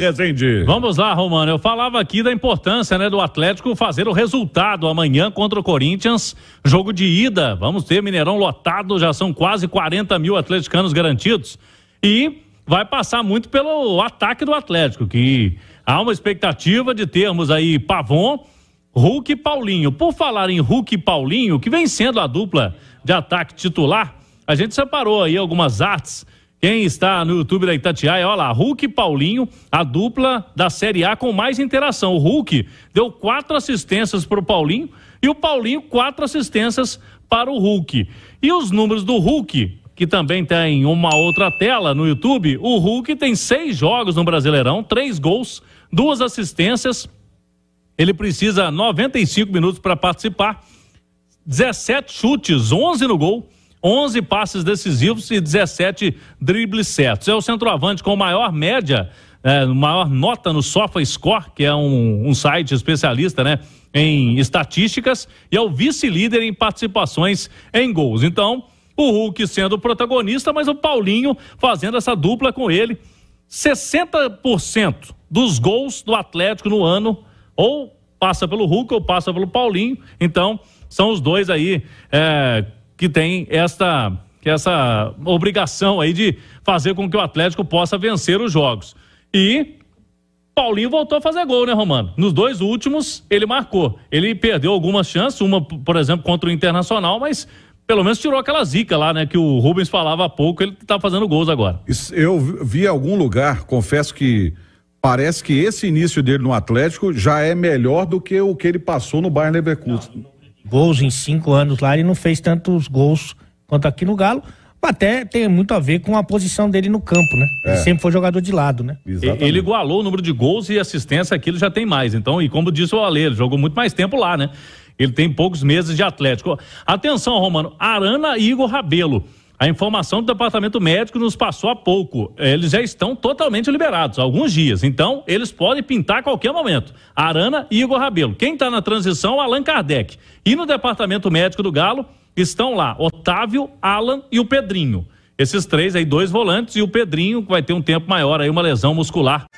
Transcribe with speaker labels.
Speaker 1: Resende. Vamos lá, Romano. Eu falava aqui da importância né, do Atlético fazer o resultado amanhã contra o Corinthians. Jogo de ida. Vamos ter Mineirão lotado, já são quase 40 mil atleticanos garantidos. E vai passar muito pelo ataque do Atlético, que há uma expectativa de termos aí Pavon, Hulk e Paulinho. Por falar em Hulk e Paulinho, que vem sendo a dupla de ataque titular, a gente separou aí algumas artes quem está no YouTube da Itatiaia, olha lá, Hulk e Paulinho, a dupla da Série A com mais interação. O Hulk deu quatro assistências para o Paulinho e o Paulinho quatro assistências para o Hulk. E os números do Hulk, que também tem uma outra tela no YouTube, o Hulk tem seis jogos no Brasileirão, três gols, duas assistências. Ele precisa 95 minutos para participar, 17 chutes, 11 no gol 11 passes decisivos e 17 dribles certos. É o centroavante com maior média, é, maior nota no SofaScore, que é um, um site especialista, né? Em estatísticas e é o vice-líder em participações em gols. Então, o Hulk sendo o protagonista, mas o Paulinho fazendo essa dupla com ele. 60% dos gols do Atlético no ano, ou passa pelo Hulk ou passa pelo Paulinho. Então, são os dois aí é, que tem esta essa obrigação aí de fazer com que o Atlético possa vencer os jogos. E Paulinho voltou a fazer gol, né, Romano? Nos dois últimos, ele marcou. Ele perdeu algumas chances, uma, por exemplo, contra o Internacional, mas pelo menos tirou aquela zica lá, né? Que o Rubens falava há pouco, ele tá fazendo gols agora. Eu vi algum lugar, confesso que parece que esse início dele no Atlético já é melhor do que o que ele passou no Bayern Leverkusen. Não, não gols em cinco anos lá, ele não fez tantos gols quanto aqui no Galo. Até tem muito a ver com a posição dele no campo, né? É. Ele sempre foi jogador de lado, né? Exatamente. Ele igualou o número de gols e assistência que ele já tem mais. Então, e como disse o Ale, ele jogou muito mais tempo lá, né? Ele tem poucos meses de Atlético. Atenção, Romano. Arana e Igor Rabelo. A informação do departamento médico nos passou há pouco. Eles já estão totalmente liberados, há alguns dias. Então, eles podem pintar a qualquer momento. Arana e Igor Rabelo. Quem está na transição, Allan Kardec. E no departamento médico do Galo estão lá Otávio, Alan e o Pedrinho. Esses três aí, dois volantes e o Pedrinho, que vai ter um tempo maior aí, uma lesão muscular.